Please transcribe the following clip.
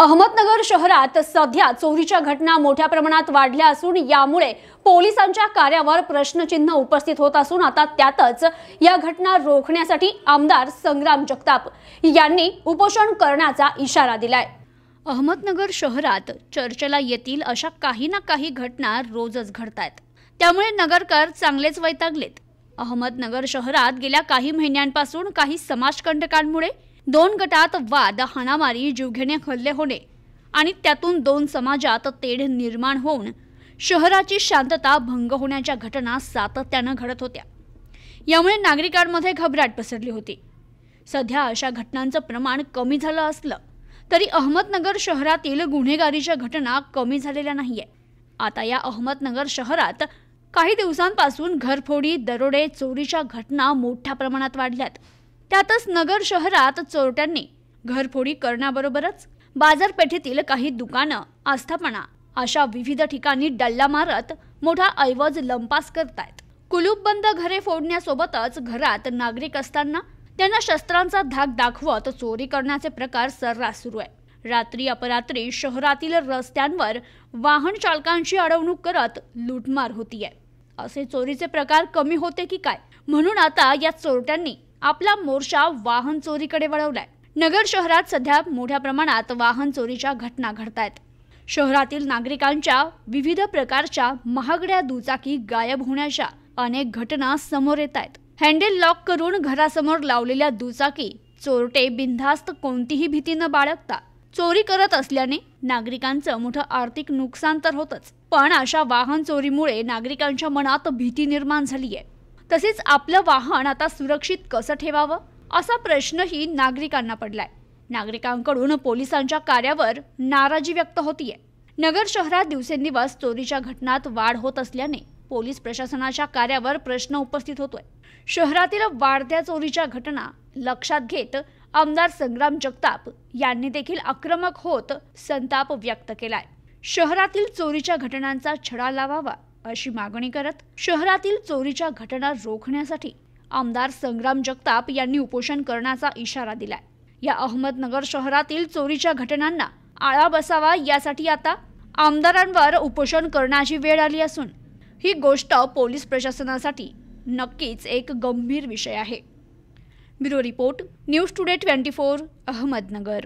अहमदनगर शहरात सध्या चोरीच्या घटना मोठ्या प्रमाणात वाढल्या असून यामुळे पोलिसांच्या कार्यावर प्रश्नचिन्ह उपस्थित होत असून आता त्यातच या घटना रोखण्यासाठी आमदार संग्राम जगताप यांनी उपोषण करण्याचा इशारा दिलाय अहमदनगर शहरात चर्चेला येतील अशा काही ना काही घटना रोजच घडतायत त्यामुळे नगरकर चांगलेच वैतागलेत अहमदनगर शहरात गेल्या काही महिन्यांपासून काही समाजकंटकांमुळे दोन गटात वाद हाणामारी जीवघेणे खल्ले होणे आणि त्यातून दोन समाजात तेढ निर्माण होऊन शहराची शांतता भंग होण्याच्या घटना सातत्यानं घडत होत्या यामुळे नागरिकांमध्ये घबराट पसरली होती सध्या अशा घटनांचं प्रमाण कमी झालं असलं तरी अहमदनगर शहरातील गुन्हेगारीच्या घटना कमी झालेल्या नाहीये आता या अहमदनगर शहरात काही दिवसांपासून घरफोडी दरोडे चोरीच्या घटना मोठ्या प्रमाणात वाढल्यात त्यातच नगर शहरात चोरट्यांनी घरफोडी करण्याबरोबरच बाजारपेठेतील काही दुकानं आस्थापना अशा विविध ठिकाणी डल्ला मारत मोठा ऐवज लंपास करतायत कुलूप बंद घरे फोडण्यासोबतच घरात नागरिक असताना त्यांना शस्त्रांचा धाक दाखवत चोरी करण्याचे प्रकार सर्रास सुरू आहे रात्री अपरात्री शहरातील रस्त्यांवर वाहन चालकांची अडवणूक करत लूटमार होतीये असे चोरीचे प्रकार कमी होते की काय म्हणून आता या चोरट्यांनी आपला मोर्चा वाहन चोरीकडे वळवलाय नगर शहरात सध्या मोठ्या प्रमाणात वाहन चोरीच्या घटना घडत आहेत शहरातील नागरिकांच्या विविध प्रकारच्या महागड्या दुचाकी गायब होण्याच्या अनेक घटना समोर येत आहेत हँडल लॉक करून घरासमोर लावलेल्या दुचाकी चोरटे बिनधास्त कोणतीही भीती न बाळगता चोरी करत असल्याने नागरिकांचं मोठं आर्थिक नुकसान तर होतच पण अशा वाहन चोरीमुळे नागरिकांच्या मनात भीती निर्माण झाली आहे तसेच आपलं वाहन आता सुरक्षित कसं ठेवावं असा प्रश्नही नागरिकांना पडलाय नागरिकांकडून पोलिसांच्या कार्यावर नाराजी व्यक्त होतीये नगर शहरात दिवसेंदिवस चोरीच्या घटनात वाढ होत असल्याने पोलीस प्रशासनाच्या कार्यावर प्रश्न उपस्थित होतोय शहरातील वाढत्या चोरीच्या घटना लक्षात घेत आमदार संग्राम जगताप यांनी देखील आक्रमक होत संताप व्यक्त केलाय शहरातील चोरीच्या घटनांचा छडा लावावा अशी मागणी करत शहरातील चोरीच्या घटना रोखण्यासाठी आमदार संग्राम जगताप यांनी उपोषण करण्याचा इशारा दिलाय या अहमदनगर शहरातील चोरीच्या घटनांना आळा बसावा यासाठी आता आमदारांवर उपोषण करण्याची वेळ आली असून ही गोष्ट पोलीस प्रशासनासाठी नक्कीच एक गंभीर विषय आहे bureau report news today twenty four Ahmednagar